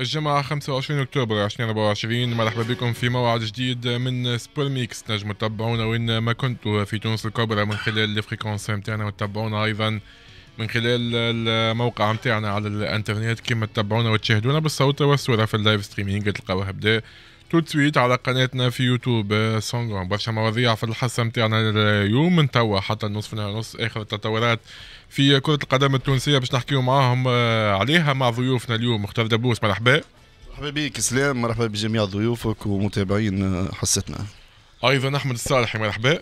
الجمعة 25 أكتوبر 2024 مرحبا بكم في موعد جديد من سبور ميكس نجم تتابعونا وين ما كنتوا في تونس الكبرى من خلال الفريكونس نتاعنا وتتابعونا أيضا من خلال الموقع نتاعنا على الانترنت كما تتابعونا وتشاهدونا بالصوت والصورة في اللايف ستريمينج تلقاوها بدا تو تويت على قناتنا في يوتيوب آه، سونغ برشا مواضيع في الحصة نتاعنا اليوم من توا حتى نصف نهار نص اخر التطورات في كرة القدم التونسية باش نحكيو معاهم آه، عليها مع ضيوفنا اليوم مختار دبوس مرحبا مرحبا بك سلام مرحبا بجميع ضيوفك ومتابعين آه، حصتنا ايضا احمد الصالحي مرحبا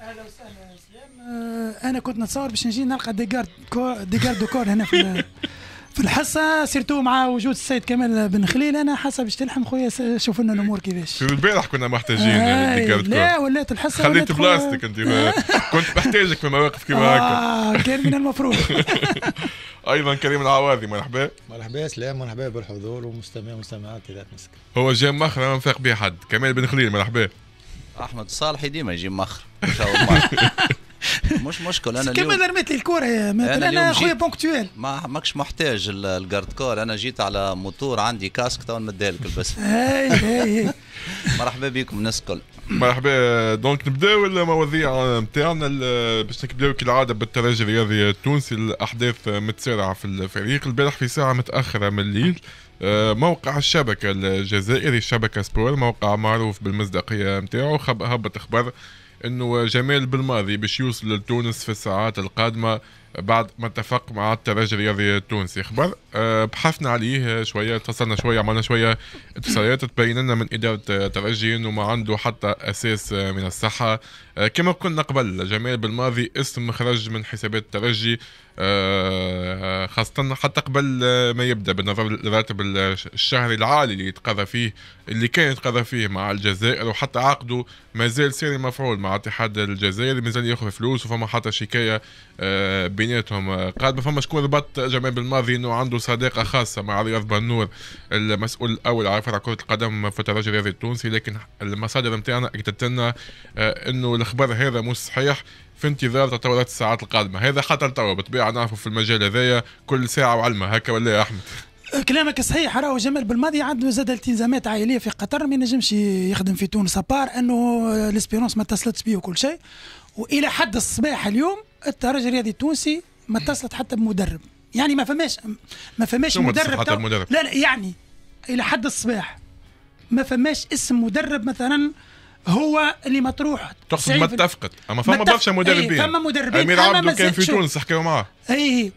اهلا وسهلا سلام انا كنت نتصور باش نجي نلقى ديكارد كور كور هنا في في الحصه سيرتو مع وجود السيد كمال بن خليل انا حصه باش تلحم خويا شوف لنا الامور كيفاش البارح كنا محتاجين آه، لا ولات الحصه خليت بلاصتك انت كنت محتاجك في مواقف كيما آه، هكا كان من المفروض ايضا كريم العواضي مرحبا مرحبا سلام مرحبا بالحضور ومستمعين ومستمعات اذا مسك هو جاي مخر ما نفاق به حد كمال بن خليل مرحبا احمد صالحي ديما يجي مخر ان شاء الله مش مشكل انا اليوم كما رميت لي الكره يا انا, أنا خويا بونكتويل ما ماكش محتاج الجارد كور انا جيت على موتور عندي كاسك تو مديلك البس مرحبا بكم الناس الكل مرحبا دونك نبداو المواضيع نتاعنا باش نبداو كالعاده بالترجي الرياضي التونسي الاحداث متسارعه في الفريق البارح في ساعه متاخره من الليل آه، موقع الشبكة الجزائري شبكة سبور موقع معروف بالمصداقية نتاعو هبط أخبار انه جمال بالماضي باش يوصل لتونس في الساعات القادمه بعد ما اتفق مع الترجي الرياضي التونسي خبر آه، بحثنا عليه شويه اتصلنا شويه عملنا شويه اتصالات تبين لنا من اداره الترجي انه ما عنده حتى اساس من الصحه آه، كما قلنا قبل جمال بالماضي اسم خرج من حسابات الترجي آه، خاصة حتى قبل آه، ما يبدا بالنظر للراتب الشهري العالي اللي يتقاضى فيه اللي كان يتقاضى فيه مع الجزائر وحتى عقده مازال سيري مفعول مع الاتحاد الجزائري مازال ياخذ فلوس وفما حتى شكاية آه، بيناتهم قادمة فما شكون ربط جمال بالماضي انه عنده صداقة خاصة مع رياض بنور المسؤول الاول على فرع كرة القدم في الترجي الرياضي التونسي لكن المصادر نتاعنا اكدت لنا انه الخبر هذا مش صحيح في انتظار تطورات الساعات القادمه هذا خطر توا بالطبيعه نعرفوا في المجال هذايا كل ساعه وعلمه هكا ولا يا احمد كلامك صحيح راهو جمال بالماضي عنده زاد التزامات عائليه في قطر ما ينجمش يخدم في تونس ابار انه الاسبيرونس ما اتصلتش بيه وكل شيء والى حد الصباح اليوم الترجي الرياضي التونسي ما اتصلت حتى بمدرب يعني ما فماش ما فماش مدرب, مدرب لا لا يعني الى حد الصباح ما فماش اسم مدرب مثلا هو اللي مطروح تقصد ما اتفقت اما فما برشا مدربين إيه، فما مدربين امير عبده كان في تونس حكاو معاه اي إيه، إيه.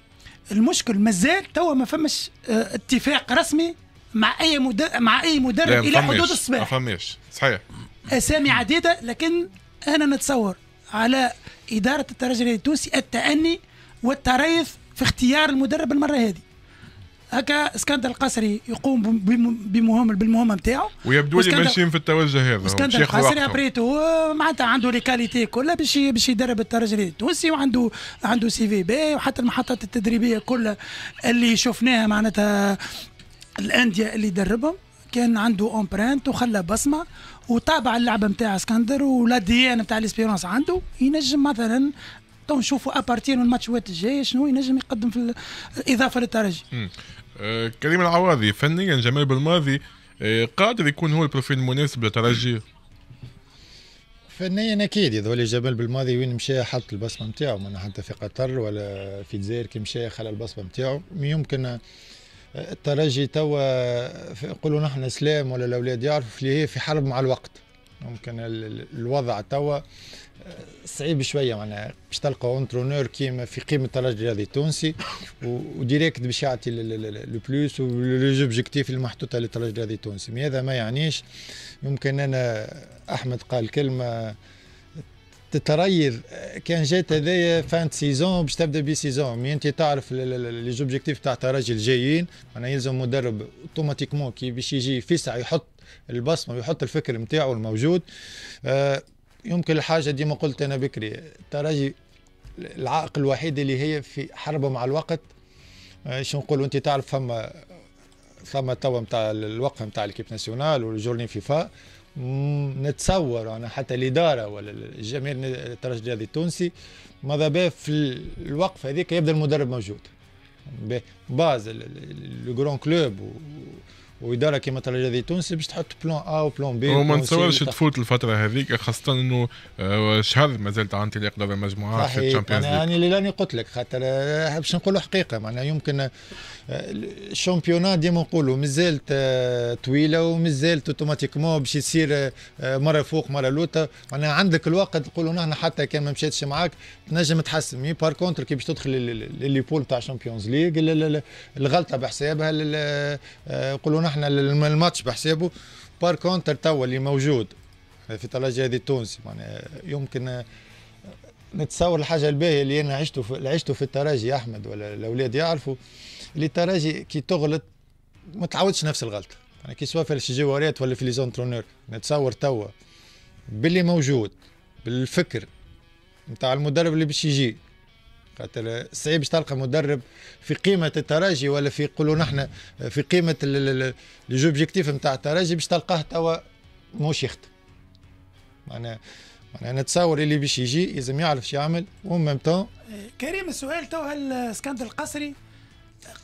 المشكل مازال توا ما فماش آه، اتفاق رسمي مع اي مع اي مدرب الى حدود الصباح ما فماش صحيح اسامي عديده لكن انا نتصور على اداره الترجي التونسي التاني والتريث في اختيار المدرب المره هذه هكا اسكندر القصري يقوم بمهم بالمهمه نتاعو ويبدو لي ماشيين في التوجه هذا اسكندر القصري ابريتو معناتها عنده لي كاليتي كلها باش باش يدرب الترجي التونسي وعنده عنده سي في بي وحتى المحطات التدريبيه كلها اللي شفناها معناتها الانديه اللي دربهم كان عنده امبرانت وخلى بصمه وتابع اللعبه نتاع اسكندر ولا ان نتاع الاسبيرونس عنده ينجم مثلا تو نشوفوا ابارتير من الماتشوات الجايه شنو ينجم يقدم في الاضافه للترجي آه، كريم العواضي فنيا جمال بالماضي آه، قادر يكون هو البروفيل المناسب لترجي فنيا اكيد يظهر جمال بالماضي وين مشى حط البصمه نتاعو معناها حتى في قطر ولا في الجزائر كي مشى خلى البصمه نتاعو يمكن آه، الترجي توا نقولوا نحن سلام ولا الاولاد يعرفوا اللي هي في حرب مع الوقت ممكن الوضع توا صعيب شويه معناها باش تلقى اونترونور كيما في قيمه الترجي الرياضي التونسي وديريكت باش يعطي لو بلوس ولوزوبجيكتيف اللي محطوطه للترجي الرياضي التونسي مي هذا ما يعنيش يمكن انا احمد قال كلمه تتريض كان جات هذايا فان سيزون باش تبدا بي سيزون مي انت تعرف لي زوبجيكتيف تاع الترجي الجايين معناها يلزم مدرب اوتوماتيكمون كي باش يجي في ساعه يحط البصمه ويحط الفكر نتاعو الموجود آه يمكن الحاجه ديما قلت انا بكري ترجي العائق الوحيد اللي هي في حربه مع الوقت آه، شو نقول انت تعرف فما فما توا نتاع الوقفه نتاع الكيب ناسيونال والجورني فيفا نتصور انا حتى الاداره ولا الجماهير الترجي التونسي ماذا بيه في الوقفه هذيك يبدا المدرب موجود باز لو كلوب واداره كيما الرياضي التونسي باش تحط بلان ا وبلان بي وما نتصورش تفوت الفتره هذيك خاصه انه آه، شهر مازال تاع اللي يقدر المجموعات في الشامبيونز ليغ انا يعني راني قلت لك خاطر آه، باش نقولوا حقيقه معناها يمكن الشامبيونات ديما نقولوا مازالت طويله ومازالت اوتوماتيكمون باش يصير آه، مره فوق مره لوطه معناها عندك الوقت نقولوا نحن حتى كان ما مشاتش معاك تنجم تحسن مي بار كونتر كي باش تدخل لي بول تاع الشامبيونز ليغ الغلطه بحسابها آه، نقولوا نحن الماتش بحسابه بار كونتر توا اللي موجود في الترجي هذه التونسي معناها يمكن آه، نتصور الحاجه الباهيه اللي انا عشته في عشته في الترجي احمد ولا الاولاد يعرفوا اللي تراجي كي تغلط ما تعاودش نفس الغلطه يعني كي سوا في الجوارات ولا في لي زونترونور نتصور توا باللي موجود بالفكر نتاع المدرب اللي باش يجي خاطر صعيب باش تلقى مدرب في قيمه الترجي ولا في يقولوا نحن في قيمه ليزوبجيكتيف نتاع الترجي باش تلقاه توا موش يخدم معناها معناها نتصور اللي باش يجي لازم يعرف شو يعمل وميم تو كريم السؤال تو هل اسكندر القصري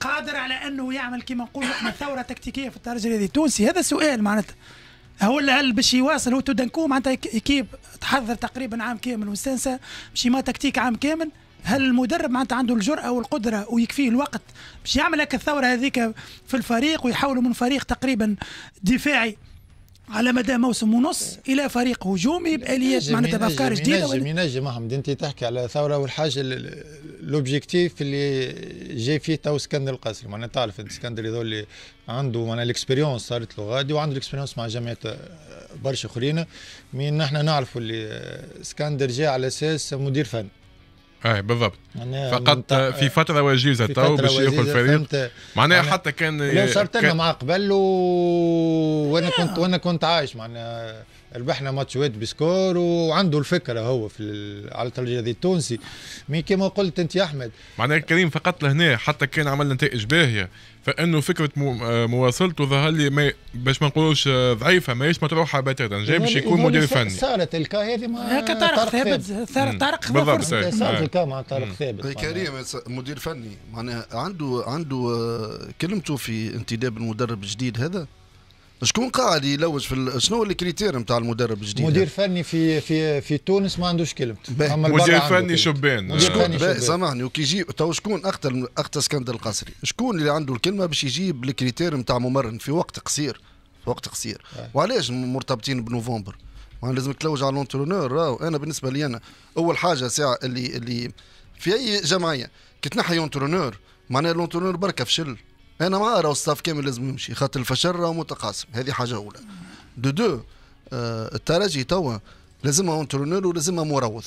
قادر على انه يعمل كما نقول ثوره تكتيكيه في الترجي الرياضي التونسي هذا سؤال معناتها هو هل باش يواصل هو تودنكو معناتها كيب تحضر تقريبا عام كامل وستانسا باش ما تكتيك عام كامل هل المدرب معناتها عنده الجرأة والقدرة ويكفيه الوقت باش يعمل هكا الثورة هذيك في الفريق ويحوله من فريق تقريبا دفاعي على مدى موسم ونص الى فريق هجومي باليات معناتها بافكار جديده ينجم ينجم احمد انت تحكي على ثوره والحاجه لوبجيكتيف اللي جاي فيه تو اسكندر القصري معناتها تعرف اسكندر هذول اللي عنده معناها الاكسبيريونس صارت له غادي وعنده الاكسبيريونس مع جامعة آه، برشا اخرين مين احنا نعرفوا اللي آه، اسكندر جاي على اساس مدير فني اي بالضبط فقط في فتره وجيزه تو باش يدخل الفريق معناها حتى كان لو صارت لنا مع قبل و... وانا كنت وانا كنت عايش معناها ربحنا ماتش واد بسكور وعنده الفكره هو في ال... على الترجي التونسي مي كما قلت انت يا احمد معناها كريم فقط لهنا حتى كان عمل نتائج باهيه فانه فكره آه، مواصلته ظهر لي باش ما نقولوش آه، ضعيفه ماهيش مطروحه بتاتا جاي باش يكون مدير فني صارت الكا هذه مع طارق ثابت طارق بالضبط صارت الكا مع طارق ثابت كريم مدير فني معناها عنده عنده آه، كلمته في انتداب المدرب الجديد هذا شكون قاعد يلوج في شنو هو الكريتير نتاع المدرب الجديد؟ مدير فني في في في تونس ما عندوش كلمه اما مدير فني شبان شكون سامحني وكي يجي تو شكون اختى اختى اسكندر القصري شكون اللي عنده الكلمه باش يجيب الكريتير نتاع ممرن في وقت قصير في وقت قصير وعلاش مرتبطين بنوفمبر؟ ما لازم تلوج على لونترونور راهو انا بالنسبه لي انا اول حاجه ساعه اللي اللي في اي جمعيه كي تنحي لونترونور معناها لونترونور بركه فشل انا ما ارى الصف كامل لازم يمشي خاطر الفشل راهو متقاسم هذه حاجه اولى دو دو آه الترجي توا لازمها اونترونور ولازمها مروض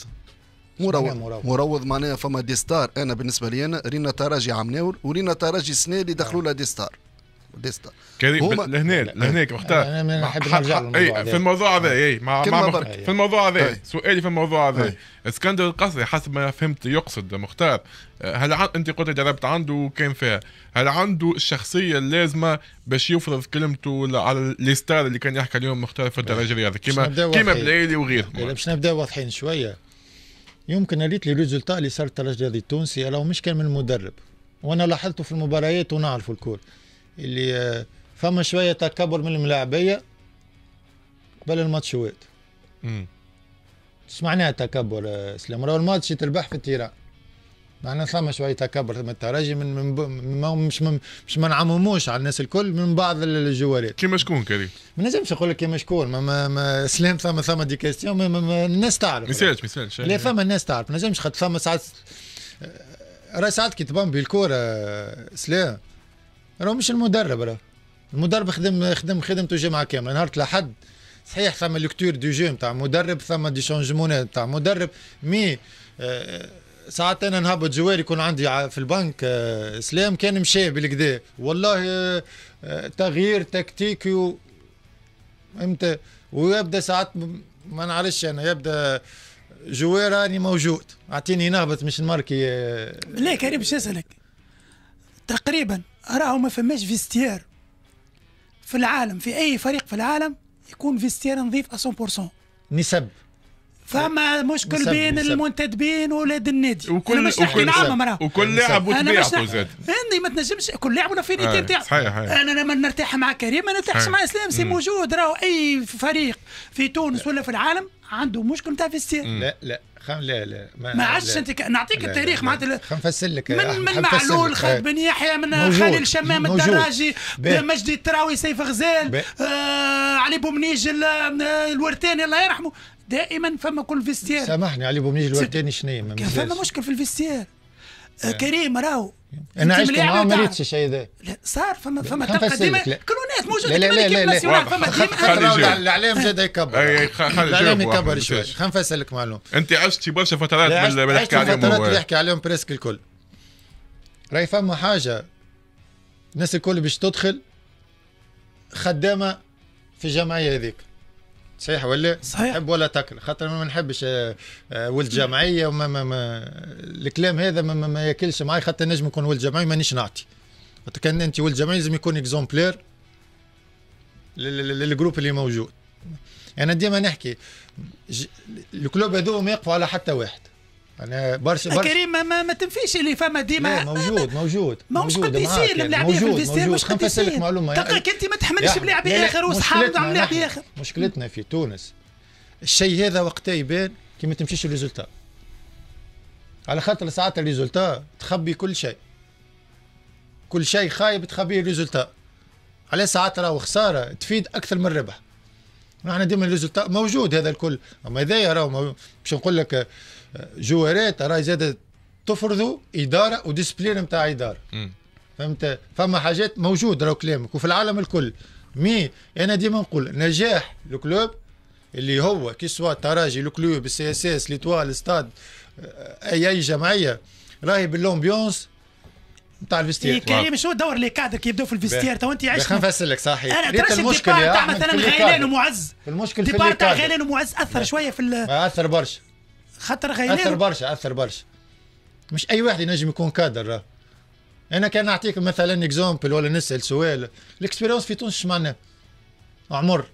مروض مروض معناها فما ديستار انا بالنسبه لي انا رينا ترجي عم ناور ورينا ترجي سنه اللي دخلوا نعم. لها ديستار ديستا كريم لهنا لهناك مختار انا نحب نرجع اي إيه، في الموضوع هذا اي مع, ما في الموضوع هذا سؤالي في الموضوع هذا اسكندر القصري حسب ما فهمت يقصد مختار هل عن... انت قلت جربت عنده وكان فيها هل عنده الشخصيه اللازمه باش يفرض كلمته على الستار اللي كان يحكي اليوم مختار في الدرجه الرياضيه كيما كيما بلايلي وغيره باش نبداو واضحين شويه يمكن ريت لي ريزولتا اللي صار الترجي الرياضي التونسي لو مش كان من المدرب وانا لاحظته في المباريات ونعرف الكل اللي آه، فما شويه تكبر من الملاعبيه قبل الماتشوات سمعناها تكبر آه، اسلام راهو الماتش تربح في التيران معنا فما شويه تكبر من الترجي من, من, مش من مش ما نعمموش على الناس الكل من بعض الجوالات كيما شكون كريم ما نجمش نقول لك كيما شكون ما, ما, ما سلام ثم ثم دي كاستيون الناس تعرف ما يسالش ما يسالش لا ثم الناس تعرف ما نجمش خاطر ثم ساعات راه ساعات كي تبان بالكوره آه، سلام راهو مش المدرب راهو المدرب خدم خدم خدمته جمعه كامله نهار الاحد صحيح ثم لكتور دو جو نتاع مدرب ثم دي شونجمونات نتاع مدرب مي آه، ساعات انا نهبط جوار يكون عندي في البنك اسلام آه، كان مشى بالكدا والله آه، تغيير تكتيكي و... امتى ويبدا ساعات ما نعرفش انا يبدا جوار راني موجود اعطيني نهبط مش نماركي لا كريم باش نسالك تقريبا راهو ما فماش فيستير في العالم في اي فريق في العالم يكون فيستير نظيف 100% نسب فما مشكل نسب بين المنتدبين ولاد النادي وكل انا مش وكل لاعب وطبيعته زاد عندي ما تنجمش كل لاعب والافينيتي آه، نتاعو انا لما نرتاح مع كريم ما نرتاحش مع اسلام سي موجود راهو اي فريق في تونس ولا في العالم عنده مشكل نتاع فيستير لا لا خم لا لا ما, ما عادش انت ك... نعطيك التاريخ معناتها نفسر لك من من معلول خالد بن يحيى من خالد شمام الدراجي آه، مجدي التراوي سيف غزال آه علي بومنيج الورتاني آه، الله يرحمه دائما فما كل فيستير سامحني علي بومنيج الورتاني شنو فما مشكل في الفيستير آه،, آه كريم راهو انا عشت ما مريتش الشيء ذا صار فما فما تقديمه كلونات موجوده لا لا لا لا الاعلام زاد يكبر الاعلام يكبر شوي خلينا نفسلك معلوم انت عشتي برشا فترات من اللي عليهم فترات اللي يحكي عليهم بريسك الكل راهي فما حاجه الناس الكل باش تدخل خدامه في الجمعيه هذيك صحيح ولا صحيح حب ولا تكره خاطر ما نحبش آه، آه، ولد جمعيه وما ما ما الكلام هذا ما, ما, ما ياكلش معي خاطر نجم يكون ولد جمعيه مانيش نعطي كان انت ولد جمعيه لازم يكون اكزومبلير للجروب اللي موجود انا يعني ديما نحكي الكلوب ما يقفوا على حتى واحد انا برشا برشا كريم ما, ما تنفيش اللي فما ديما موجود موجود ما هوش قد يصير الملاعبين في الفيستير مش قد يصير يعني، انت ما تحملش ملاعب اخر وصحابك عم ملاعب اخر مشكلتنا في تونس الشيء هذا وقتها يبان كي ما تمشيش الريزولتا على خاطر ساعات الريزولتا تخبي كل شيء كل شيء خايب تخبيه الريزولتا على ساعات راهو خساره تفيد اكثر من ربح نحن ديما الريزولتا موجود هذا الكل اما هذايا راهو باش نقول لك جوارات راهي زاد تفرضوا اداره وديسبلين نتاع اداره فهمت فما حاجات موجود راهو كلامك وفي العالم الكل مي انا ديما نقول نجاح الكلوب اللي هو كي سوا تراجي الكلوب السي اس اس ليتوال ستاد اي اي جمعيه راهي باللومبيونس نتاع الفيستير إيه، كريم شو دور لي كادر كي يبداو في الفيستير تو انت عشت نفسر لك صحيح انا ترى المشكل تاع مثلا غيلان ومعز المشكل في الديبار تاع غيلان ومعز اثر شويه في اثر برشا خاطر غير اثر برشا اثر برشا مش اي واحد ينجم يكون كادر انا كان نعطيك مثلا اكزومبل ولا نسال سؤال الاكسبيريونس في تونس معناها نعم. عمر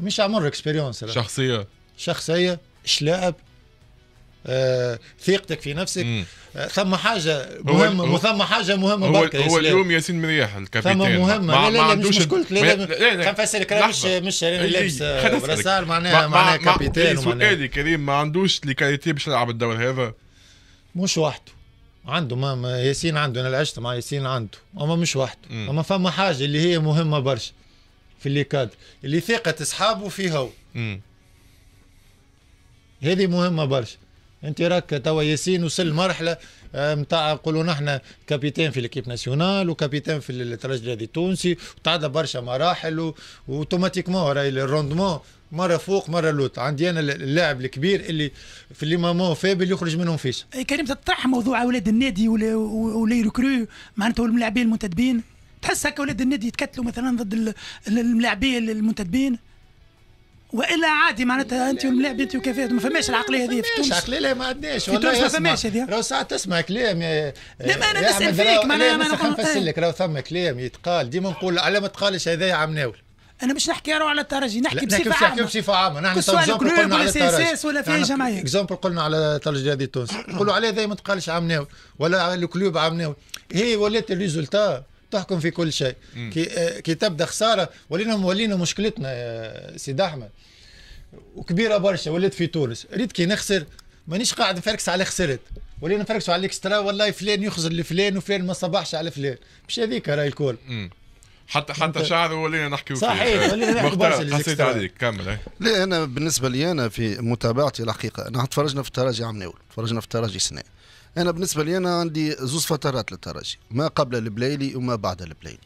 مش عمر اكسبيريونس شخصيه شخصيه شلاعب آه، ثقتك في نفسك آه، ثم حاجه مهمه وثم حاجه مهمه برك هو اليوم ياسين مرياح الكابتن ثم مهمه ما, لا لا, مش قلت لا لا نفسرك مش مش يعني، لابس إيه، برسار معناها معناها كابتن سؤالي كريم ما عندوش لكاليتي باش يلعب الدور هذا مش وحده عنده ما ياسين عنده انا عشت مع ياسين عنده اما مش وحده اما فما حاجه اللي هي مهمه برشا في اللي كاد اللي ثقه اصحابه فيه هو هذه مهمه برشا انت راك توا ياسين وصل مرحله نتاع آه، نقولوا نحن كابيتان في ليكيب ناسيونال وكابيتان في الترجي التونسي وتعدى برشا مراحل اوتوماتيكمون راهي الروندمون مره فوق مره لوط عندي انا اللاعب الكبير اللي في اللي مامون فابل يخرج منهم فيش كريم تطرح موضوع اولاد النادي ولي ريكرو معناته الملاعبين المنتدبين تحس هكا اولاد النادي يتكتلوا مثلا ضد الملاعبين المنتدبين والا عادي معناتها انت يوم لعب انت ما فماش العقليه هذه في تونس عقليه لا ما عندناش في تونس ما فماش هذه راه ساعات تسمع كلام آه، لا ما انا آه، نسال فيك معناها انا نفسر لك راه ثم كلام يتقال ديما نقول على ما تقالش هذايا ناول انا مش نحكي راه على الترجي نحكي بصفه عامه نحكي بصفه عامه نحن اكزومبل قلنا على الترجي ولا في جمعيه اكزومبل قلنا على الترجي هذه تونس نقولوا عليه هذايا ما تقالش ناول ولا الكلوب ناول هي ولات الريزولتا تحكم في كل شيء كي, آه، كي تبدا خساره ولينا ولينا مشكلتنا يا آه، سيد احمد وكبيره برشا ولات في تونس ريت كي نخسر مانيش قاعد نفركس على خسرت ولينا نفركسوا على الاكسترا والله فلان يخزر لفلان وفلان ما صبحش على فلان مش هذيك راهي الكل حتى حتى شعر ولينا نحكي فيه صحيح ولينا نحكي برشا حسيت عليك كمل إيه. لا انا بالنسبه لي انا في متابعتي الحقيقه انا تفرجنا في التراجي عام ناول تفرجنا في التراجي سنين انا بالنسبه لي انا عندي زوز فترات للترجي ما قبل البلايلي وما بعد البلايلي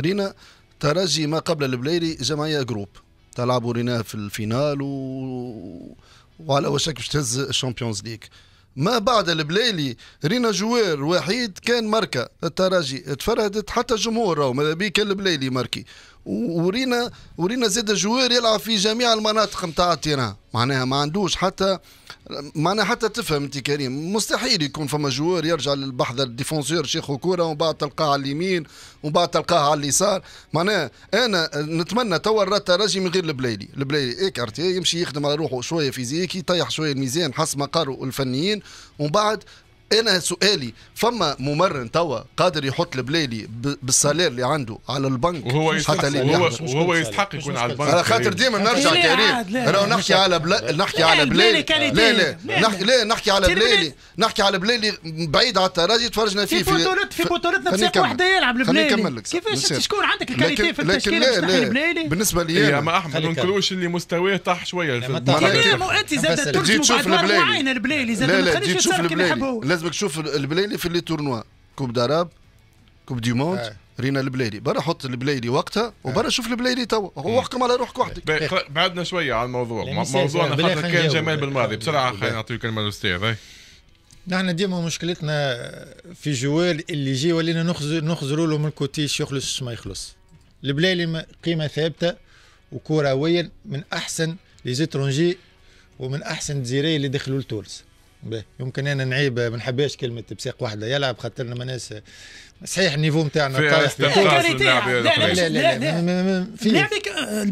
رينا ترجي ما قبل البلايلي جمعيه جروب تلعبوا رينا في الفينال و... وعلى وشك باش تهز الشامبيونز ليغ ما بعد البلايلي رينا جوار وحيد كان ماركا الترجي تفردت حتى الجمهور راهو ماذا بيك البلايلي ماركي ورينا ورينا زاد جوار يلعب في جميع المناطق نتاع التيران معناها ما عندوش حتى معناها حتى تفهم انت كريم مستحيل يكون فما جوار يرجع للبحث الديفونسور شيخ كوره ومن بعد تلقاه على اليمين ومن بعد تلقاه على اليسار معناها انا نتمنى توا راجي من غير البلايلي البلايلي ايكارتي يمشي يخدم على روحه شويه فيزيكي يطيح شويه الميزان حسب ما قالوا الفنيين ومن بعد انا سؤالي فما ممرن توا قادر يحط البلايلي بالسالير اللي عنده على البنك وهو يستحق حتى وهو, يستحق يكون على البنك على خاطر ديما نرجع كريم راهو نحكي على نحكي على بلايلي لا لا نحكي لا نحكي على بلايلي نحكي على بلايلي بعيد على الترجي تفرجنا فيه في بطولتنا في بطولتنا بساق وحده يلعب البلايلي كيفاش شكون عندك الكاليتي في التشكيله البلايلي بالنسبه لي ما احمد ما نقولوش اللي مستواه طاح شويه انت زاد ترجم بعد معين البلايلي زاد ما تخليش السرك اللي يحبوه لازمك تشوف البلايلي في لي تورنوا كوب داراب كوب دي موند آه. رينا البلايلي برا حط البلايلي وقتها وبرا آه. شوف البلايلي توا هو احكم على روحك وحدك بعدنا شويه على الموضوع موضوعنا خاطر كان جمال بالماضي بسرعه خلينا نعطيو كلمه للاستاذ نحن ديما مشكلتنا في جوال اللي يجي ولينا نخزروا له من كوتيش يخلص ما يخلص البلايلي قيمه ثابته وكرويا من احسن لي ومن احسن الجزائريه اللي دخلوا لتونس بيه. يمكن انا نعيب ما نحبهاش كلمه بساق واحده يلعب خاطرنا ما ناس صحيح النيفو نتاعنا لا لا لا لا لا لا آه،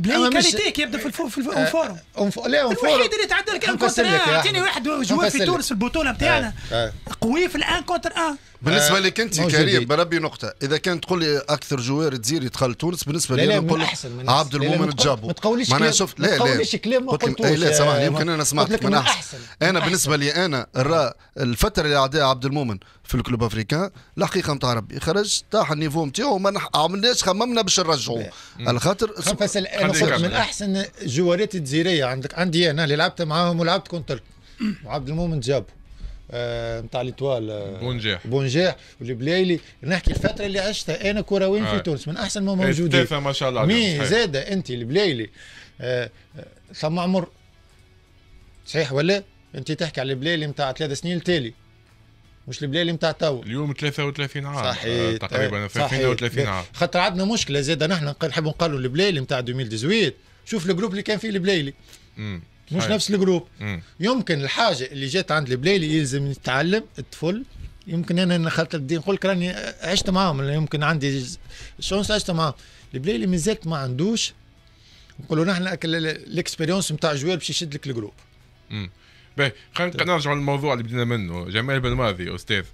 يبدا في الفور في لا لا الوحيد اللي لا لا لا كونتر اعطيني واحد لا في تونس لا البطوله نتاعنا آه، آه. قوي في الان كونتر ان بالنسبه لك انت كريم بربي نقطه اذا كان تقول لي اكثر جوار تزير دخل تونس بالنسبه لي نقول عبد المؤمن تجابو ما تقوليش معناها شوف لا لا ما تقوليش كلام ما قلتوش إيه، لا سامحني يمكن انا سمعت من احسن, أحسن. انا أحسن. بالنسبه لي انا الرا الفتره اللي عداها عبد المؤمن في الكلوب افريكان الحقيقه نتاع ربي خرج طاح النيفو نتاعو ما عملناش خممنا باش نرجعو على خاطر من احسن جوارات الجزيريه عندك عندي انا اللي لعبت معاهم ولعبت كونتر وعبد المؤمن جابو آه، نتاع ليتوال بونجاح آه، بونجاح والبلايلي نحكي الفتره اللي عشتها انا كروين في آه. تونس من احسن ما موجودين ما شاء الله مي زاده انت البلايلي ثم عمر صحيح ولا انت تحكي على البلايلي نتاع ثلاث سنين التالي مش البلايلي نتاع تو اليوم 33 عام صحيح تقريبا 33 عام خاطر عندنا مشكله زاده نحن نحب نقولوا البلايلي نتاع 2018 شوف الجروب اللي كان فيه البلايلي مش نفس الجروب يمكن الحاجه اللي جات عند البلايلي يلزم يتعلم الطفل يمكن انا دخلت الدين نقول لك راني عشت معاهم يمكن عندي شونس عشت معاهم البلايلي مازالت ما عندوش نقولوا نحن الاكسبيريونس نتاع جوال باش يشد لك الجروب. امم باهي خلينا طيب. نرجعوا للموضوع اللي بدينا منه جمال بن ماضي استاذ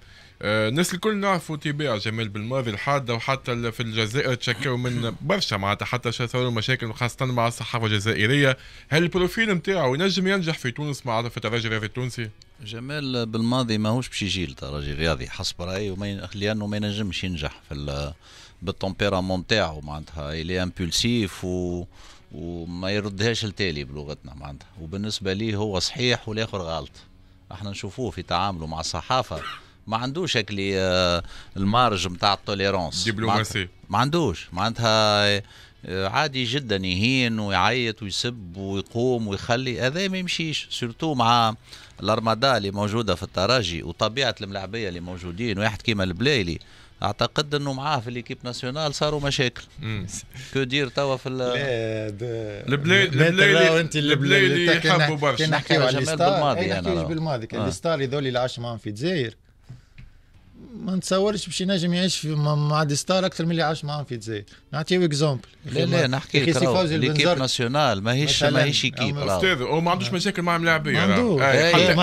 آه، الناس الكل نعرفوا تباع جمال بالماضي الحاده وحتى في الجزائر تشكوا من برشا معناتها حتى صاروا مشاكل خاصه مع الصحافه الجزائريه هل البروفيل نتاعو ينجم ينجح في تونس معناتها في الترجي الرياضي التونسي؟ جمال بالماضي ماهوش باش يجي لترجي رياضي حسب رايي وما لانه ما ينجمش ينجح في بالتمبيرامون نتاعو معناتها الي امبولسيف و وما يردهاش التالي بلغتنا معناتها وبالنسبه ليه هو صحيح والاخر غلط احنا نشوفوه في تعامله مع الصحافه ما عندوش هكلي آه، المارج نتاع التوليرونس دبلوماسي ما عندوش معناتها آه، عادي جدا يهين ويعيط ويسب ويقوم ويخلي هذا ما يمشيش سورتو مع الارمادا اللي موجوده في الترجي وطبيعه الملاعبيه اللي موجودين واحد كيما البلايلي اعتقد انه معاه في ليكيب ناسيونال صاروا مشاكل كو دير توا في البلايلي انت البلايلي يحبوا برشا كان نحكي على بالماضي انا بالماضي كان آه. الستار هذول اللي عاش معاهم في الجزائر ما نتصورش باش ينجم يعيش في مع دي ستار اكثر من اللي عاش معاهم في الجزائر نعطيو اكزومبل لا لا نحكي لك ليكيب ناسيونال ماهيش ماهيش كيب استاذ هو ما عندوش نعم. مشاكل مع ملاعبيه عندوش إيه،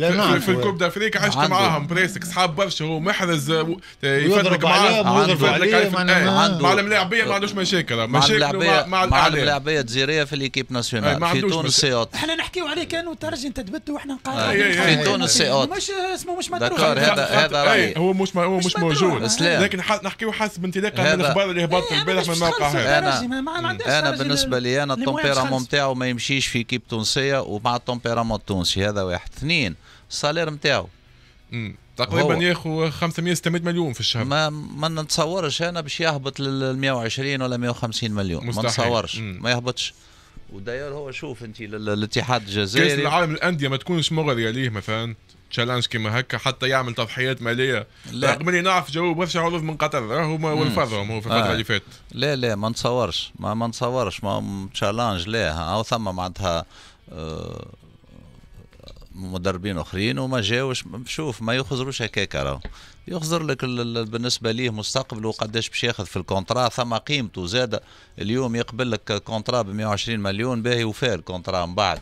في نعم. الكوب دافريك عشت معاهم بريسك صحاب برشا هو محرز يفرق معاهم إيه، مع الملاعبيه ما عندوش مشاكل مشاكل مع الملاعبيه الجزائريه في ليكيب ناسيونال إيه، في تونس سي اوت احنا نحكيو عليه كانوا ترجي انت تبت واحنا نقاعد في تونس سي اوت مش اسمه مش مدروس هذا هذا هو هو مش هو مش, موجود آه. لكن نحكيو حسب انطلاقا من الاخبار اللي هبطت البارح من الموقع هذا انا انا بالنسبه لي انا التومبيرامون نتاعو ما يمشيش في كيب تونسيه ومع التومبيرامون التونسي هذا واحد اثنين السالير نتاعو تقريبا ياخذ 500 600 مليون في الشهر ما ما نتصورش انا باش يهبط لل 120 ولا 150 مليون مستحيل. ما نتصورش ما يهبطش وداير هو شوف انت الاتحاد الجزائري كاس العالم الانديه ما تكونش مغريه ليه مثلا تشالنج كيما هكا حتى يعمل تضحيات ماليه لا. رغم اني نعرف جو برشا عروض من قطر راهو اه وفرهم هو في الفتره آه. اللي فاتت لا لا ما نتصورش ما ما نتصورش ما تشالنج لا او ثم معناتها آه، مدربين اخرين وما جاوش شوف ما يخزروش هكاك راهو يخزر لك بالنسبه ليه مستقبله وقداش باش ياخذ في الكونترا ثم قيمته زاده اليوم يقبل لك كونترا ب 120 مليون باهي وفاه الكونترا من بعد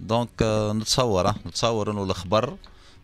دونك نتصور نتصور انه الخبر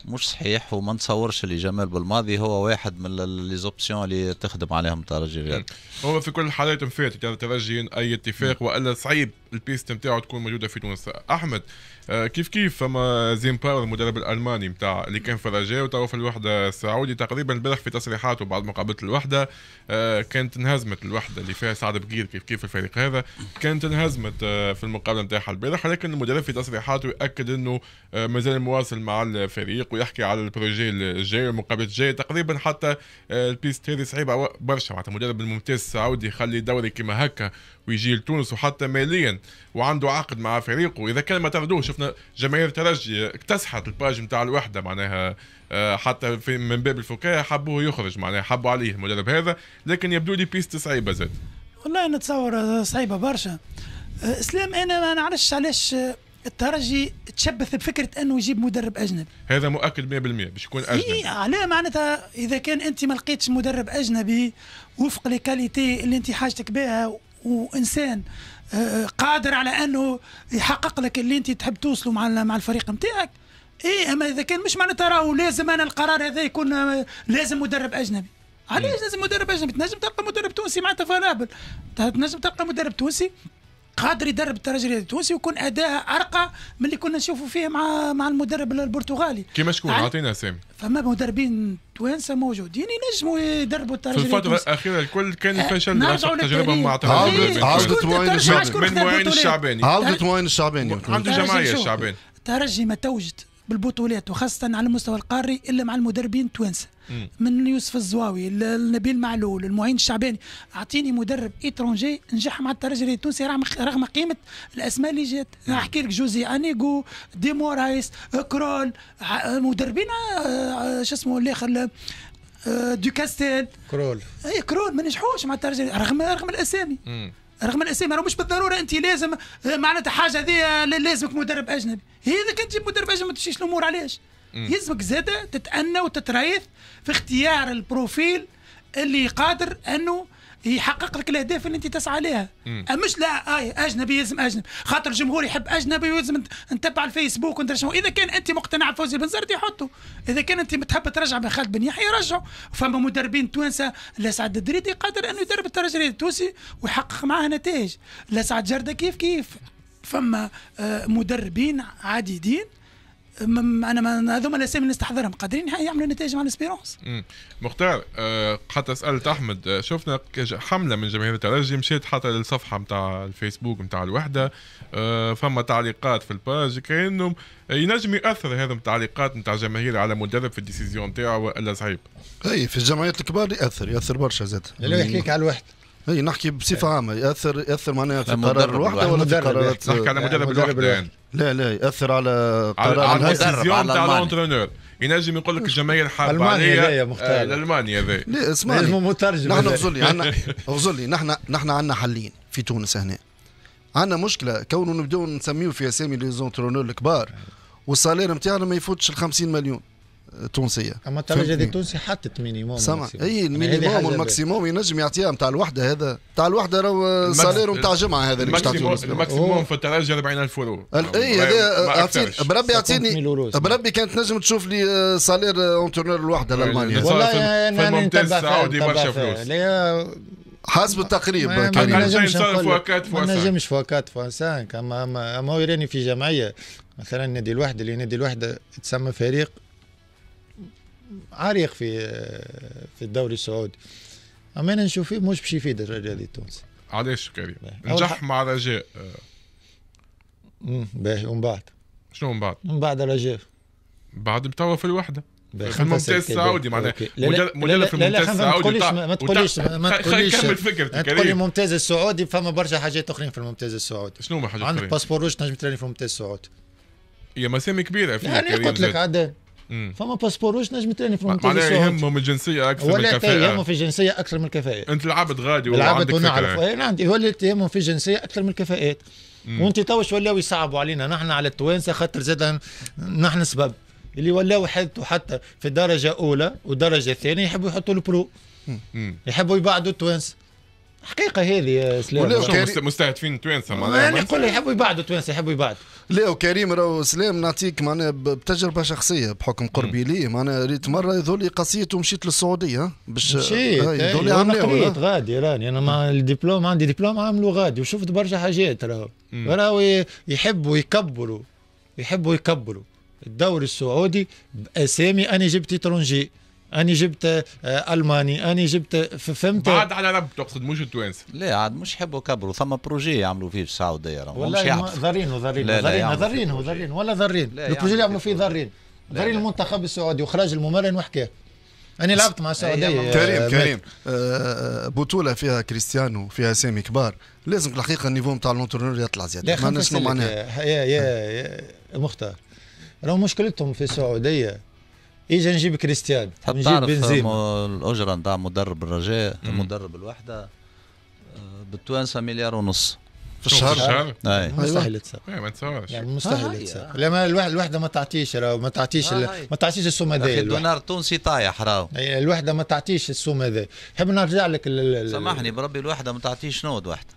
مش صحيح وما نتصورش اللي جمال بالماضي هو واحد من لي زوبسيون اللي تخدم عليهم الترجي غير هو في كل الحالات مفات الترجي يعني اي اتفاق والا صعيب البيست نتاعو تكون موجوده في تونس احمد آه، كيف كيف فما زين باور المدرب الالماني نتاع اللي كان في الرجاء وتوا في الوحده السعودي تقريبا البارح في تصريحاته بعد مقابله الوحده آه، كانت انهزمت الوحده اللي فيها سعد بقير كيف كيف الفريق هذا كانت انهزمت آه، في المقابله نتاعها البارح ولكن المدرب في تصريحاته ياكد انه مازال مواصل مع الفريق ويحكي على البروجي الجاي والمقابله الجايه تقريبا حتى البيست هذه صعيبه برشا معناتها المدرب الممتاز السعودي يخلي دوري كما هكا ويجي لتونس وحتى ماليا وعنده عقد مع فريقه اذا كان ما طردوه شفنا جماهير ترجي اكتسحت الباج نتاع الوحده معناها آه، حتى في من باب الفكاهه حبوه يخرج معناها حبوا عليه المدرب هذا لكن يبدو لي بيست صعيبه زاد والله نتصور صعيبه برشا آه، اسلام انا ما نعرفش علاش آه، الترجي تشبث بفكره انه يجيب مدرب اجنبي هذا مؤكد 100% باش يكون إيه، اجنبي علاه معناتها اذا كان انت ما لقيتش مدرب اجنبي وفق لي كاليتي اللي انت حاجتك بها وانسان آه، آه، قادر على انه يحقق لك اللي انت تحب توصله مع مع الفريق نتاعك ايه اما اذا كان مش معناتها راهو لازم انا القرار هذا يكون آه، لازم مدرب اجنبي علاش لازم مدرب اجنبي تنجم تلقى مدرب تونسي معناتها فنابل تنجم تلقى مدرب تونسي قادر يدرب الترجي الرياضي التونسي ويكون اداها ارقى من اللي كنا نشوفوا فيه مع مع المدرب البرتغالي كيما شكون اعطينا يعني اسامي فما مدربين توانسه موجودين ينجموا يدربوا الترجي في الفتره الاخيره الكل كان آه، فشل تجربه مع عودت معين الشعباني عاودت معين الشعباني عاودت معين الشعباني عنده جمعيه الشعباني الترجي ما توجد بالبطولات وخاصة على المستوى القاري إلا مع المدربين التوانسة من يوسف الزواوي لنبيل معلول المعين الشعباني أعطيني مدرب إترونجي نجح مع الترجي التونسي رغم قيمة الأسماء اللي جات نحكي لك جوزي أنيغو دي مورايس كرول مدربين آه، آه، شو اسمه الآخر آه، دو كاستيل كرول اي كرول ما نجحوش مع الترجي رغم رغم الاسامي مم. رغم الاسامي راه مش بالضروره انت لازم آه، معناتها حاجه هذه آه، لازمك مدرب اجنبي هي اذا كان تجيب مدرب اجنبي ما تمشيش الامور علاش يلزمك زادة تتأنى وتتريث في اختيار البروفيل اللي قادر انه يحقق لك الاهداف اللي انت تسعى لها أه، مش لا اي آه، اجنبي يلزم اجنبي خاطر الجمهور يحب اجنبي ويلزم نتبع الفيسبوك وندير شنو اذا كان انت مقتنع بفوزي بن زرد يحطه اذا كان انت تحب ترجع بن خالد بن يحيى يرجعه فما مدربين توانسه لا سعد الدريدي قادر انه يدرب الترجي التونسي ويحقق معاه نتائج لا سعد جرده كيف كيف فما آه، مدربين عديدين انا هذوما الاسامي اللي نستحضرهم قادرين يعملوا نتائج مع الاسبيرونس مختار أه حتى سالت احمد آه، شفنا حمله من جماهير الترجي مشيت حتى للصفحه نتاع الفيسبوك نتاع الوحده أه فما تعليقات في الباج كانهم ينجم ياثر هذا التعليقات نتاع الجماهير على مدرب في الديسيزيون نتاعو ولا صعيب اي في الجمعيات الكبار ياثر ياثر برشا زاد لا يحكيك على الوحده اي نحكي بصفه عامه ياثر ياثر معناها في قرار الوحده ولا في قرارات نحكي على مدرب الوحده الان لا لا ياثر على قرار على الديسيزيون تاع الانترونور ينجم يقول لك الجماهير حابه عليا الالماني آه، المانيا لا اسمعني نحن مترجم نحن غزلي عندنا نحن نحن عندنا حلين في تونس هنا عندنا مشكله كونه نبداو نسميو في اسامي لي زونترونور الكبار والصالير نتاعنا ما يفوتش ال 50 مليون التونسيه اما الترجي التونسي حطت مينيموم سما اي المينيموم والماكسيموم ينجم يعطيها نتاع الوحده هذا نتاع الوحده راهو سالير نتاع جمعه هذا اللي باش تعطيه الماكسيموم في الترجي 40000 يورو اي هذا بربي يعطيني بربي كانت نجم تشوف لي آه، سالير اونترنور آه، الوحده الالمانيه والله في الممتاز السعودي برشا فلوس حسب التقريب كريم ما نجمش طيب، ما نجمش فوا 4 فوا 5 اما اما هو يراني في جمعيه مثلا نادي الوحده اللي نادي الوحده تسمى فريق عريق في في الدوري السعودي اما انا نشوف فيه مش باش يفيد الرياضي التونسي علاش كريم نجح مع رجاء اه، باهي ومن بعد شنو من بعد؟ من بعد رجاء بعد متوا في الوحده في الممتاز السعودي معناها مجلد في الممتاز السعودي ما تقوليش ما تقوليش كمل فكرتك تقول لي الممتاز اه، السعودي فما برشا حاجات اخرين في الممتاز السعودي شنو هما حاجات اخرين؟ عندك باسبور روش تنجم تراني في الممتاز السعودي يا مسامي كبيره فيها يعني قلت لك عدل فما باسبوروش نجم تراني في المنتخب معناها يهمهم الجنسيه اكثر من الكفاءه ولا يهمهم في الجنسيه اكثر من الكفاءه انت العبد غادي ولا العبد ونعرف انا عندي هو اللي يهمهم في الجنسيه اكثر من الكفاءات إيه، وانت توش ولاو يصعبوا علينا نحن على التوانسه خاطر زاد نحن سبب اللي ولاو حتى حتى في الدرجه اولى والدرجه الثانيه يحبوا يحطوا البرو يحبوا يبعدوا التوانسه حقيقه هذه يا سلام وكريم... مستهدفين توانسه معناها انا يحبوا يبعدوا توانسه يحبوا يبعدوا لا وكريم راهو سلام نعطيك معناها بتجربه شخصيه بحكم قربي لي معناها ريت مره يظهر قصيت ومشيت للسعوديه باش مشيت يظهر أيوة، قريت غادي راني انا مع الدبلوم عندي دبلوم عملوا غادي وشفت برشا حاجات راهو راهو يحبوا يكبروا يحبوا يكبروا الدوري السعودي باسامي انا جبت ترونجي اني جبت آه، الماني اني جبت فهمت بعد على رب تقصد مش التوانسه لا عاد مش حبوا كبروا ثم بروجي يعملوا فيه في السعوديه والله ضارينه ضارينه ضارينه ضارينه ضارينه ولا ضارين البروجي اللي يعملوا فيه ضارين ضارين المنتخب السعودي وخرج الممرن وحكاه انا لعبت مع السعوديه كريم آه، كريم آه، بطوله فيها كريستيانو فيها سامي كبار لازم الحقيقه النيفو نتاع الونترونور يطلع زياده ما شنو معناها يا يا, يا مختار راهو مشكلتهم في السعوديه اجا نجيب كريستيانو نجيب بنزيما الاجره نتاع مدرب الرجاء مدرب الوحده آه، بالتوانسه مليار ونص في الشهر الشهر مستحيل أيوة. تسوى إيه، ما تسواش يعني مستحيل تسوى لا ما الوحده ما تعطيش راهو ما تعطيش آه، ما تعطيش السوم هذا الدولار التونسي طايح راهو الوحده ما تعطيش السوم هذا نحب نرجع لك سامحني بربي الوحده ما تعطيش شنو الوحده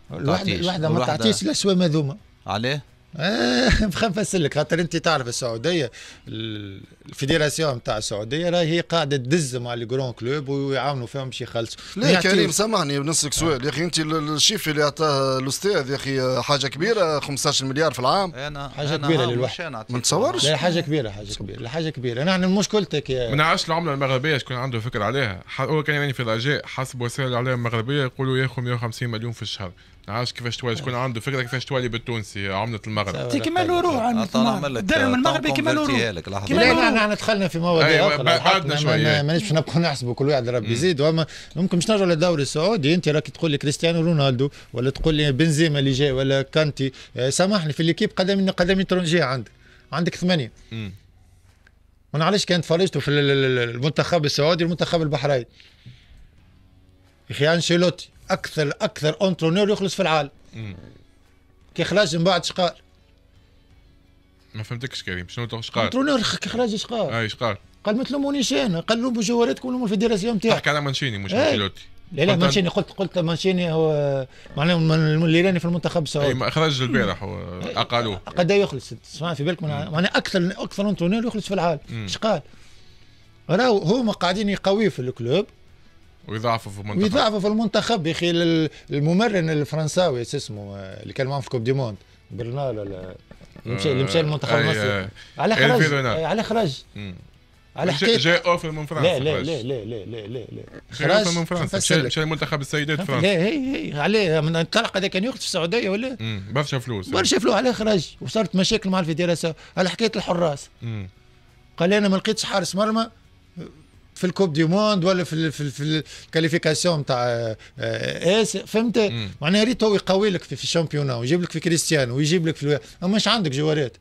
الوحده ما تعطيش الاسوام هذوما عليه ايه نفسر لك خاطر انت تعرف السعوديه الفيدراسيون نتاع السعوديه راهي هي قاعده تدز مع لي جرون كلوب ويعاونوا فيهم باش يخلصوا لا كريم سامحني بنسلك سؤال يا اخي انت الشيف اللي اعطاه الاستاذ يا اخي حاجه كبيره 15 مليار في العام انا حاجه أنا كبيره للواحد ما نتصورش لا حاجه كبيره حاجه كبيره حاجه كبيره نحن مشكلتك يا ما نعرفش العمله المغربيه شكون عنده فكر عليها هو كان يعني في الرجاء حسب وسائل الاعلام المغربيه يقولوا ياخذ 150 مليون في الشهر عاش كيفاش توالي شكون عنده فكره كيفاش توالي بالتونسي عمله المغرب كيما روح الدرهم المغربي كيما روح كيما لا احنا دخلنا في مواضيع أيوة، اخرى بعدنا شويه مانيش باش نبقوا نحسبوا كل واحد ربي يزيد ممكن باش نرجعوا للدوري السعودي انت راك تقول لي كريستيانو رونالدو ولا تقول لي بنزيما اللي جاي ولا كانتي آه، سامحني في الليكيب قدم قدم ترونجي عندك عندك ثمانيه وانا علاش كان تفرجتوا في المنتخب السعودي والمنتخب البحرين يا اخي انشيلوتي اكثر اكثر اونترونور يخلص في العالم كي خلاص من بعد شقال ما فهمتكش كريم شنو شقال اونترونور كي خلاص شقال اي شقال قال ما تلومونيش انا قال بجواراتكم في الفيدراسيون نتاعك تحكي على مانشيني مش إيه. انشيلوتي لا لا مانشيني قلت قلت مانشيني هو معناه راني في المنتخب السعودي ما خرج البارح إيه. اقالوه قد يخلص اسمع في بالك معناه اكثر اكثر اونترونور يخلص في العالم ايش قال راهو هما قاعدين يقويه في الكلوب ويضعفوا في المنتخب ويضعفوا في المنتخب يا اخي الممرن الفرنساوي اسمه اللي كان معهم في كوب دي موند برنال ولا مشى اللي آه، مشى المنتخب المصري آه، إيه، إيه، على خرج على خرج على حكايه جاء اوفر من فرنسا لا لا لا لا لا لا لا لا خرج من فرنسا مشى المنتخب السيدات فرنسا لا هي هي عليه من انطلق هذا كان يخرج في السعوديه ولا برشا فلوس برشا فلوس على خرج وصارت مشاكل مع الفيدراسيون على حكايه الحراس قال انا ما لقيتش حارس مرمى في الكوب دي موند ولا في ال في, في الكاليفيكاسيون نتاع آه، آه، اس فهمت معناها ريت هو يقوي لك في, الشامبيونان الشامبيونا ويجيب لك في كريستيانو ويجيب لك في الو... اما مش عندك جوارات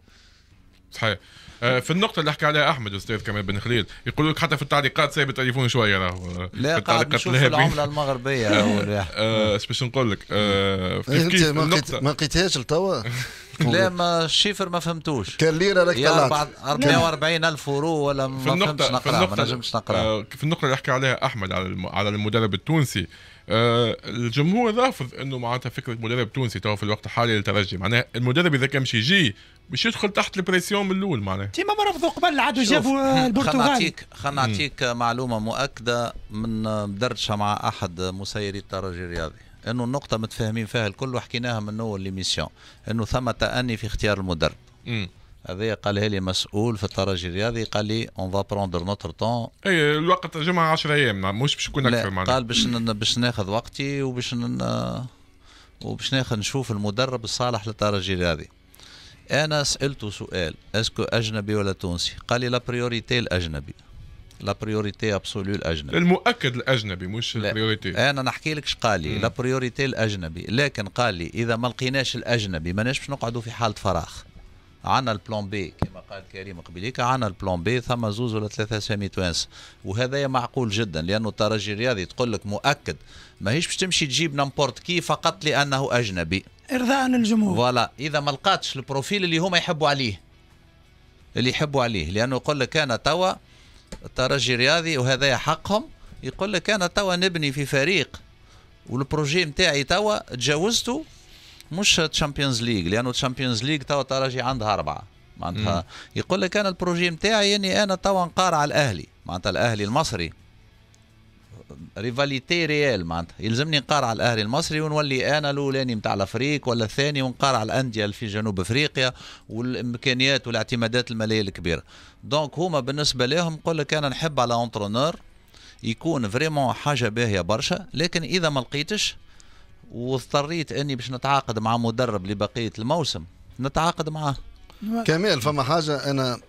صحيح آه، في النقطه اللي حكى عليها احمد استاذ كمال بن خليل يقولوا لك حتى في التعليقات سايب التليفون شويه راهو لا قاعد نشوف العمله المغربيه اش آه، باش نقول لك آه، إيه، ما لقيتهاش لتوا لا ما الشيفر ما فهمتوش كان ليره راك طلعت 44 الف ورو ولا ما فهمتش نقرا ما نجمش نقرا في النقطه اللي حكى عليها احمد على المدرب التونسي آه الجمهور رافض انه معناتها فكره مدرب تونسي تو في الوقت الحالي للترجي معناها المدرب اذا كان مش يجي باش يدخل تحت البريسيون من الاول معناها ما رفضوا قبل عادوا جابوا البرتغال خلنا نعطيك معلومه مؤكده من مدردشه مع احد مسيري الترجي الرياضي انه النقطه متفاهمين فيها الكل وحكيناها من اول ليميسيون انه ثم تاني في اختيار المدرب هذا قالها لي مسؤول في الترجي الرياضي قال لي اون فا بروندر نوتر تون. اي الوقت جمعه 10 ايام مش باش يكون اكثر معناها قال باش باش ناخذ وقتي وباش وباش ناخذ نشوف المدرب الصالح للترجي الرياضي انا سالته سؤال اسكو اجنبي ولا تونسي قال لي لا بريوريتي الاجنبي لا بريوريتي ابسولو الاجنبي المؤكد الاجنبي مش البريوريتي انا نحكي لك قال لي لا بريوريتي الاجنبي لكن قال لي اذا ما لقيناش الاجنبي ماناش باش نقعدوا في حاله فراغ عنا البلان بي كما قال كريم قبيليك عنا البلان بي ثم زوز ولا ثلاثة سامي توانس وهذا معقول جدا لأنه الترجي الرياضي تقول لك مؤكد ماهيش باش تمشي تجيب نامبورت كي فقط لأنه أجنبي ارضاء للجمهور فوالا اذا ما لقاتش البروفيل اللي هما يحبوا عليه اللي يحبوا عليه لانه يقول لك انا توا ترجي رياضي وهذا حقهم يقول لك انا توا نبني في فريق والبروجي نتاعي توا تجاوزته مش تشامبيونز ليج لانه تشامبيونز ليج توا ترجي عندها اربعه معناتها يقول لك انا البروجي نتاعي اني يعني انا توا نقارع الاهلي معناتها الاهلي المصري ريفاليتي ريال معناتها يلزمني نقارع الاهلي المصري ونولي انا الاولاني نتاع الافريق ولا الثاني ونقارع الانديه في جنوب افريقيا والامكانيات والاعتمادات الماليه الكبيره دونك هما بالنسبه لهم نقول لك انا نحب على اونترونور يكون فريمون حاجه باهيه برشا لكن اذا ما لقيتش واضطريت اني باش نتعاقد مع مدرب لبقيه الموسم نتعاقد معاه كمال فما حاجه انا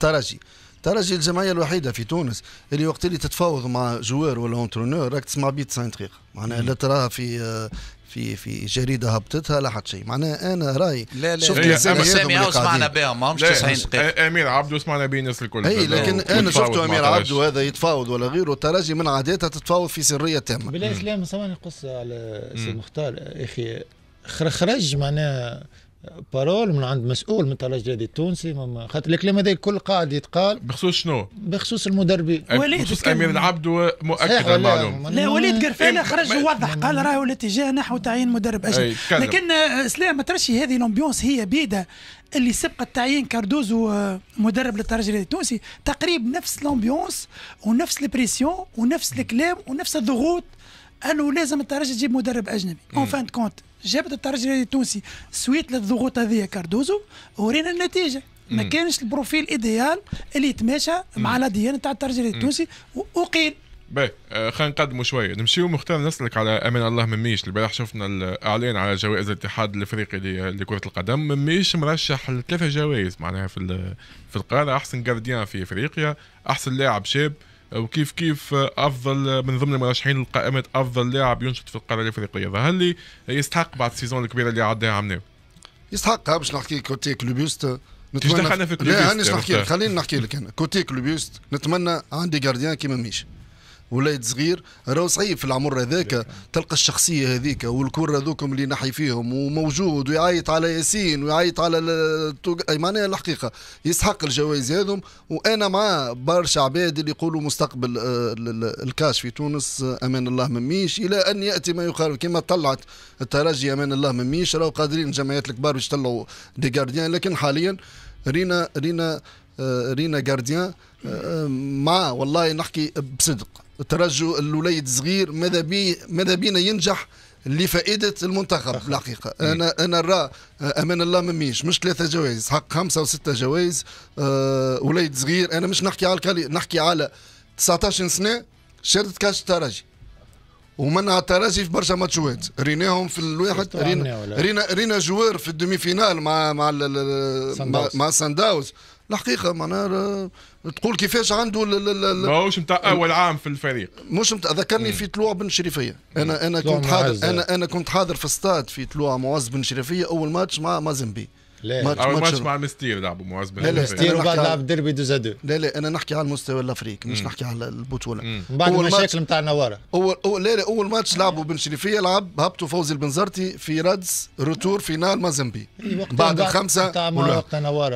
ترجي ترجي الجمعيه الوحيده في تونس اللي وقت اللي تتفاوض مع جوار ولا اونترونور راك تسمع بيت 90 دقيقه معناها لا تراها في في في جريده هبطتها لا حد شيء معناها انا راي لا لا شفت لا سامي او سمعنا بهم ماهمش 90 دقيقه امير عبدو سمعنا به الناس الكل اي لكن انا شفت امير عبدو هذا يتفاوض ولا غيره ترجي من عاداتها تتفاوض في سريه تامه بالله سلام سامعني قصه على سي مختار اخي خرج معناها بارول من عند مسؤول من طلاج جديد التونسي خاطر الكلام هذا الكل قاعد يتقال بخصوص شنو؟ بخصوص المدربين بخصوص امير العبد مؤكد المعلومه لا وليد قرفانه إيه، خرج ووضح قال راهو الاتجاه نحو تعيين مدرب اجنبي لكن اسلام آه، ما ترشي هذه الامبيونس هي بيده اللي سبق تعيين كاردوزو مدرب للترجي التونسي تقريبا نفس الامبيونس ونفس البريسيون ونفس الكلام ونفس الضغوط انه لازم الترجي تجيب مدرب اجنبي اون فان كونت جابت الترجي التونسي سويت للضغوط هذه كاردوزو ورينا النتيجه ما كانش البروفيل ايديال اللي يتماشى مع الاديان تاع الترجي التونسي وقيل باهي آه، خلينا نقدموا شويه نمشيو مختار نسلك على امان الله مميش البارح شفنا الاعلان على جوائز الاتحاد الافريقي لكره القدم مميش مرشح لثلاثه جوائز معناها في في القاره احسن جارديان في افريقيا احسن لاعب شاب وكيف كيف افضل من ضمن المرشحين لقائمه افضل لاعب ينشط في القاره الافريقيه ظهر لي يستحق بعد السيزون الكبيره اللي عداها عمنا يستحق باش نحكي كوتي كلوبيوست نتمنى في كلوبيست لا هانيش نحكي خليني نحكي لك انا كوتي كلوبيوست نتمنى عندي جارديان كيما ميش ولاد صغير راهو صعيب في العمر هذاك تلقى الشخصيه هذيك والكور هذوكم اللي نحي فيهم وموجود ويعيط على ياسين ويعيط على اي معناها الحقيقه يستحق الجوائز هذهم وانا مع برشا عباد اللي يقولوا مستقبل آه، الكاش في تونس آه، امان الله مميش الى ان ياتي ما يقارب كما طلعت الترجي امان الله مميش راهو قادرين الجمعيات الكبار باش يطلعوا دي جارديان لكن حاليا رينا رينا آه، رينا جارديان مع والله نحكي بصدق ترجوا الوليد صغير ماذا بي ماذا بينا ينجح لفائده المنتخب الحقيقه انا انا نرى امان الله ميش مش ثلاثه جوائز حق خمسه وسته جوائز أه وليد صغير انا مش نحكي على الكالي نحكي على 19 سنه شردت كاش الترجي ومنع الترجي في برشا ماتشوات ريناهم في الواحد رينا رينا, رينا جوار في الدومي فينال مع مع مع, مع داوز الحقيقه معناها تقول كيفاش عنده ماهوش نتاع اول عام في الفريق مش نتاع ذكرني في طلوع بن شريفيه انا انا كنت حاضر انا انا كنت حاضر في استاد في طلوع معز بن شريفيه اول ماتش مع مازنبي لا ماتش ماتش مع المستير لعبوا معز لا لا المستير وبعد لعب ديربي دو لا لا انا نحكي على المستوى الافريقي مش نحكي على البطوله من بعد المشاكل نتاع النواره اول لا لا اول ماتش لعبوا بن شريفيه لعب هبطوا فوزي البنزرتي في ردس روتور فينال مازامبي بعد الخمسه وقت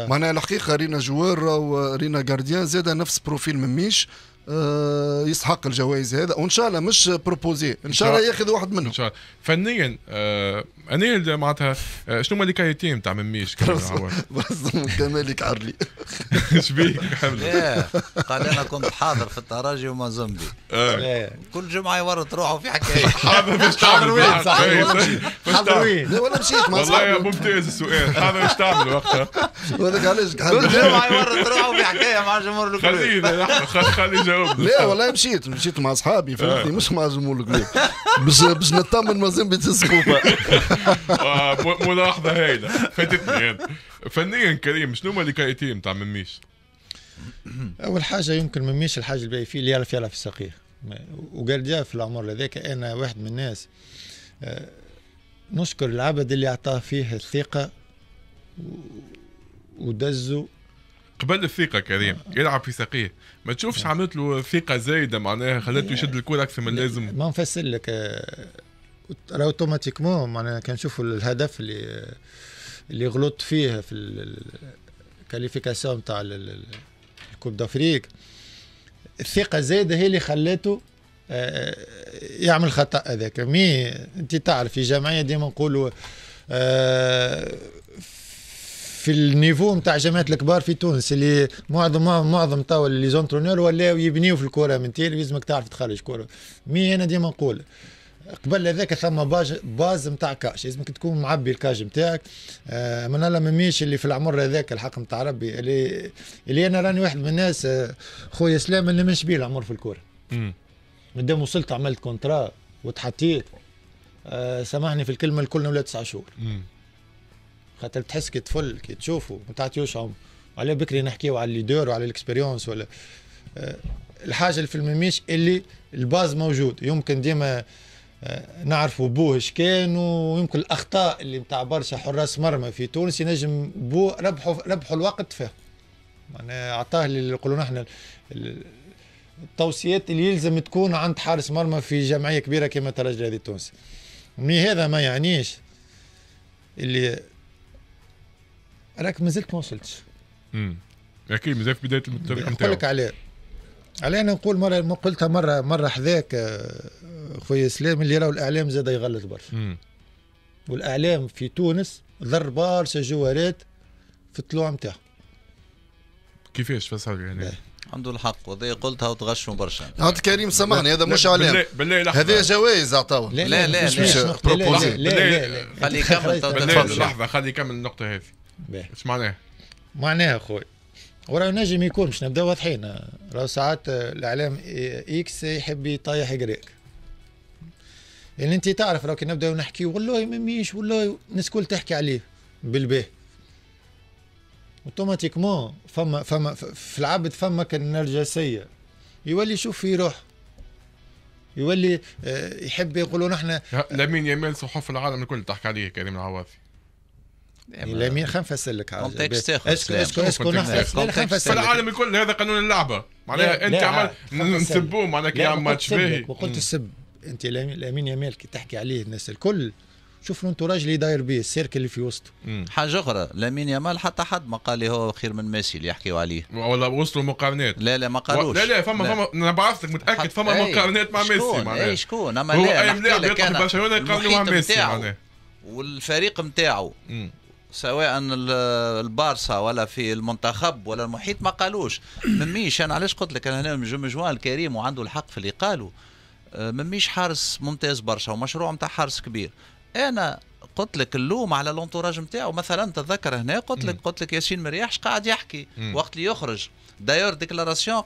معناها الحقيقه رينا جوار ورينا جارديان زاد نفس بروفيل من ميش آه، يستحق الجوائز هذا وان شاء الله مش بروبوزي ان شاء الله ياخذ واحد منهم ان شاء الله فنيا آه انا معناتها آه، شنو هما لي كاليتي نتاع مميش كمالك عرلي شبيك حمد إيه، قال انا كنت حاضر في التراجي وما زمبي آه. كل جمعه يورط روحه في حكايه حاضر باش تعمل وين حاضر وين إيه، ولا مشيت والله ممتاز السؤال حاضر باش تعمل وقتها وهذاك علاش كل جمعه يورط روحه في حكايه مع جمهور الكل خلينا خلي ربي لا والله مشيت مشيت مع اصحابي فهمتني آه. مش مع جمهور الكلوب باش باش نطمن مازال بيتهز آه، ملاحظه هايله فاتتني انا فنيا كريم شنو هما الكايتين نتاع مميش؟ اول حاجه يمكن مميش الحاجه اللي فيه اللي يعرف يلعب في وقال في العمر هذاك انا واحد من الناس آه، نشكر العبد اللي اعطاه فيه الثقه ودزوا قبل الثقة كريم يلعب في ساقيه ما تشوفش نعم. عملت له ثقة زايدة معناها خلته يشد يعني الكرة أكثر من اللازم ما نفسر لك آه، راه اوتوماتيكمون معناها كنشوفوا الهدف اللي اللي غلط فيه في الكاليفيكاسيون تاع الكوب دافريك الثقة زايدة هي اللي خلاته آه، آه، يعمل الخطا هذاك مي انت تعرف في جمعيه ديما نقولوا في النيفو نتاع جامعات الكبار في تونس اللي معظم معظم توا لي زونترونور ولاو يبنيو في الكره من تيل لازمك تعرف تخرج كره مي انا ديما نقول قبل هذاك ثم باج باز نتاع كاش لازمك تكون معبي الكاج نتاعك آه من الله ميش اللي في العمر هذاك الحق نتاع ربي اللي اللي انا راني واحد من الناس آه خويا سلام اللي مش بيه العمر في الكوره مادام وصلت عملت كونترا وتحطيت آه سامحني في الكلمه الكل ولا تسع شهور خاطر تحس كي طفل كي تشوفه ما تعطيوش على بكري نحكيو على اللي دور وعلى الاكسبيريونس ولا آه، الحاجه اللي في الميميش اللي الباز موجود يمكن ديما آه، نعرفوا بوه اش كان ويمكن الاخطاء اللي نتاع برشا حراس مرمى في تونس ينجم بوه ربحوا ربحوا الوقت فيه معناها اعطاه اللي نقولوا نحن التوصيات اللي يلزم تكون عند حارس مرمى في جمعيه كبيره كما ترجل هذه التونسي مي هذا ما يعنيش اللي راك مازلت ما وصلتش امم اكيد مازال في بدايه الطريق نقول لك عليه على انا نقول مره قلتها مره مره حذاك خويا اسلام اللي راهو الاعلام زاد يغلط برشا والاعلام في تونس ضر برشا جوارات في الطلوع نتاعهم كيفاش فسر يعني عنده الحق وذي قلتها وتغشوا برشا عبد الكريم سامحني هذا مش اعلام هذا جوائز عطاوه لا لا لا لا لا لا خلي يكمل لحظه خلي يكمل النقطه هذه اش معناها؟ معناها اخوي وراه نجم يكون مش نبدا واضحين راه ساعات الاعلام اكس يحب يطيح يقريك يعني انت تعرف راه كي نبداو نحكي والله ما ميش والله الناس الكل تحكي عليه بالبيه اوتوماتيكمون فما فما في العبد فما النرجسيه يولي يشوف في روح يولي آه، يحب يقولوا نحن لمين يمال صحف العالم الكل تحكي عليه كريم العواطي يعني الى مين نفسر لك حاجه اسكو اسكو اسكو في العالم الكل هذا قانون اللعبه معناها انت عمل نسبوه معناها كي عمل ماتش باهي وقلت السب انت لامين يامال كي تحكي عليه الناس الكل شوف راجل اللي داير به السيرك اللي في وسطه حاجه اخرى لامين يامال حتى حد ما قال لي هو خير من ميسي اللي يحكيوا عليه ولا وصلوا مقارنات لا لا ما قالوش لا لا فما فما انا بعثت لك متاكد فما إيه، مقارنات مع ميسي إيه، معناها اي شكون اما هو لا اي يطلع برشلونه يقارنوا مع ميسي معناها والفريق نتاعو سواء البارسا ولا في المنتخب ولا المحيط ما قالوش مميش انا علاش قلت لك انا هنا جوان الكريم وعنده الحق في اللي قالوا آه، مميش حارس ممتاز برشا ومشروع نتاع حارس كبير انا قلت لك اللوم على لونتوراج نتاعو مثلا تذكر هنا قلت لك قلت لك ياسين مرياحش قاعد يحكي وقت اللي يخرج داير ديكلاراسيون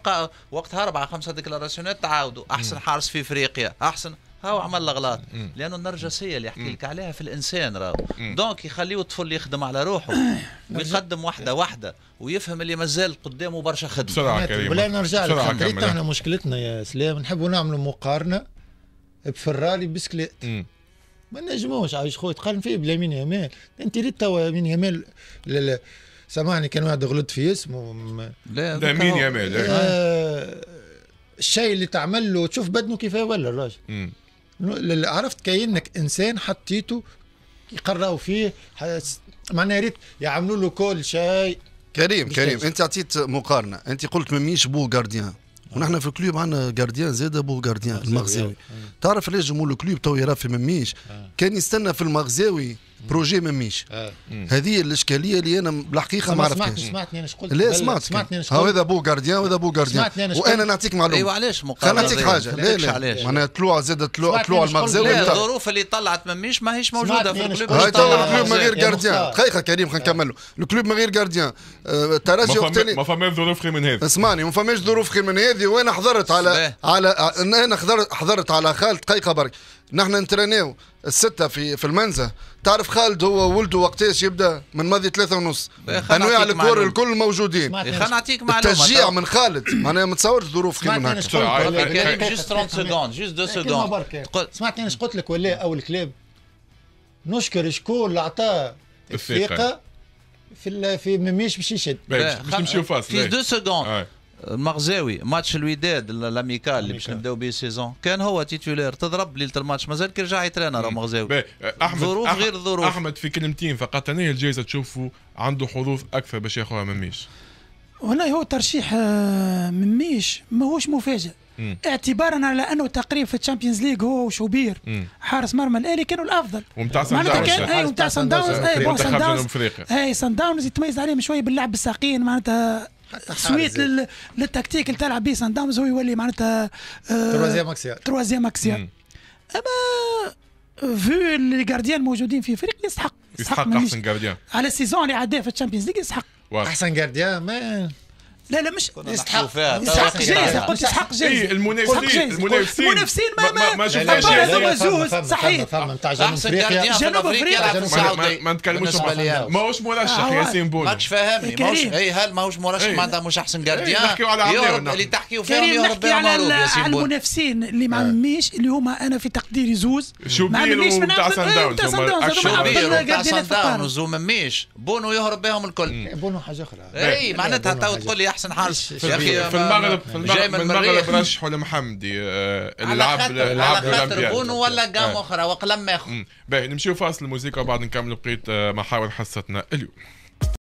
وقتها اربعه خمسه ديكلاراسيونات تعاودوا احسن حارس في افريقيا احسن هاو عمل غلط لانه النرجسيه اللي يحكي لك عليها في الانسان راهو دونك يخليه الطفل يخدم على روحه ويقدم وحده وحده ويفهم اللي مازال قدامه برشا خدمه بسرعه كريم ولا نرجع لك احنا مشكلتنا يا سلام نحبوا نعملوا مقارنه بفرالي بسكليت ما نجموش عايش خويا تقارن فيه مين يامال انت ريت توا مين يامال سامحني كان واحد غلط في اسمه لا مين يامال آه، الشيء اللي تعمل له تشوف بدنه كيف ولا الراجل اللي عرفت كأنك إنسان حطيته يقراوا فيه معناها يا ريت يعملوا له كل شيء كريم كريم انت اعطيت مقارنه انت قلت مميش بو جارديان ونحن في الكلوب عندنا جارديان زاد بو جارديان المغزاوي تعرف ليش جمهور الكلوب تو يرى في مميش آه. كان يستنى في المغزاوي بروجي ما ميش آه. هذه الاشكاليه اللي انا بالحقيقه ما عرفتهاش سمعتني انا قلت لا سمعت سمعتني انا قلت هذا بو غارديان وهذا بو غارديان وانا نعطيك معلومه ايوا علاش مقارنه خليني نعطيك حاجه لا لا معناها طلوع زاد طلوع طلوع المغزاوي الظروف اللي طلعت ما ميش ماهيش موجوده في الكلوب هاي تو الكلوب من غير غارديان دقيقه كريم خلينا نكملوا الكلوب من غير غارديان الترجي آه، وقت ما فماش ظروف خير من هذه اسمعني ما فماش ظروف خير من هذه وانا حضرت على على آه، انا حضرت حضرت على خالد دقيقه برك نحن نترينيو الستة في في المنزه تعرف خالد هو ولده وقتاش يبدا من ماضي ثلاثة ونص انواع الكور الكل موجودين خلينا نعطيك معلومه التشجيع من خالد معناها ما تصورش ظروف كيما هكا جوست 30 سكوند جوست 2 سكوند سمعتني اش قلت لك ولا اول كلاب نشكر شكون اللي عطاه الثقه في في مميش باش يشد باش نمشيو فاصل في 2 سكوند آه. المغزاوي ماتش الوداد الاميكال اللي باش نبداو به السيزون كان هو تيتولير تضرب ليله الماتش مازال كيرجع يترانا راه مغزاوي احمد ظروف غير الظروف احمد في كلمتين فقط انا الجائزه تشوفوا عنده حظوظ اكثر باش ياخذها من ميش والله هو ترشيح آه، من ميش ماهوش مفاجئ اعتبارا على انه تقريبا في الشامبيونز ليج هو وشوبير حارس مرمى الاهلي كانوا الافضل ومتاع سان داونز اي ومتاع سان داونز اي سان داونز سان داونز يتميز عليهم شويه باللعب الساقين معناتها سويت لل... للتكتيك اللي تلعب به سان داونز هو يولي معناتها آه، تروازيام اكسيا تروازيام اكسيا اما فو لي جارديان موجودين في فريق يستحق يستحق, احسن جارديان على السيزون اللي عداه في الشامبيونز ليج يستحق احسن جارديان لا لا مش يستحق يستحق جايزه قلت يستحق جايزه إيه، المنافسين المنافسين المنافسين ما ما شفناش هذوما زوز صحيح جنوب افريقيا ما نتكلموش ماهوش مرشح ياسين بونو ماكش فاهمني إيه، ماهوش اي هل ماهوش مرشح إيه. معناتها مش احسن جارديان نحكيو على اللي تحكيو فيهم يهرب على المنافسين اللي ما عميش اللي هما انا في تقديري زوز شو عميش من تاع سان داونز شو شوبير تاع سان داونز ومميش بونو يهرب بهم الكل بونو حاجه اخرى اي معناتها تو تقول لي احسن احسن حال في, في, في المغرب في المغرب, من المغرب رشحوا لمحمدي آه، العاب العاب الاولمبياد ولا آه. قام اخرى وقلم اخر باهي نمشيو فاصل الموسيقى وبعد نكمل بقيت آه، محاور حصتنا اليوم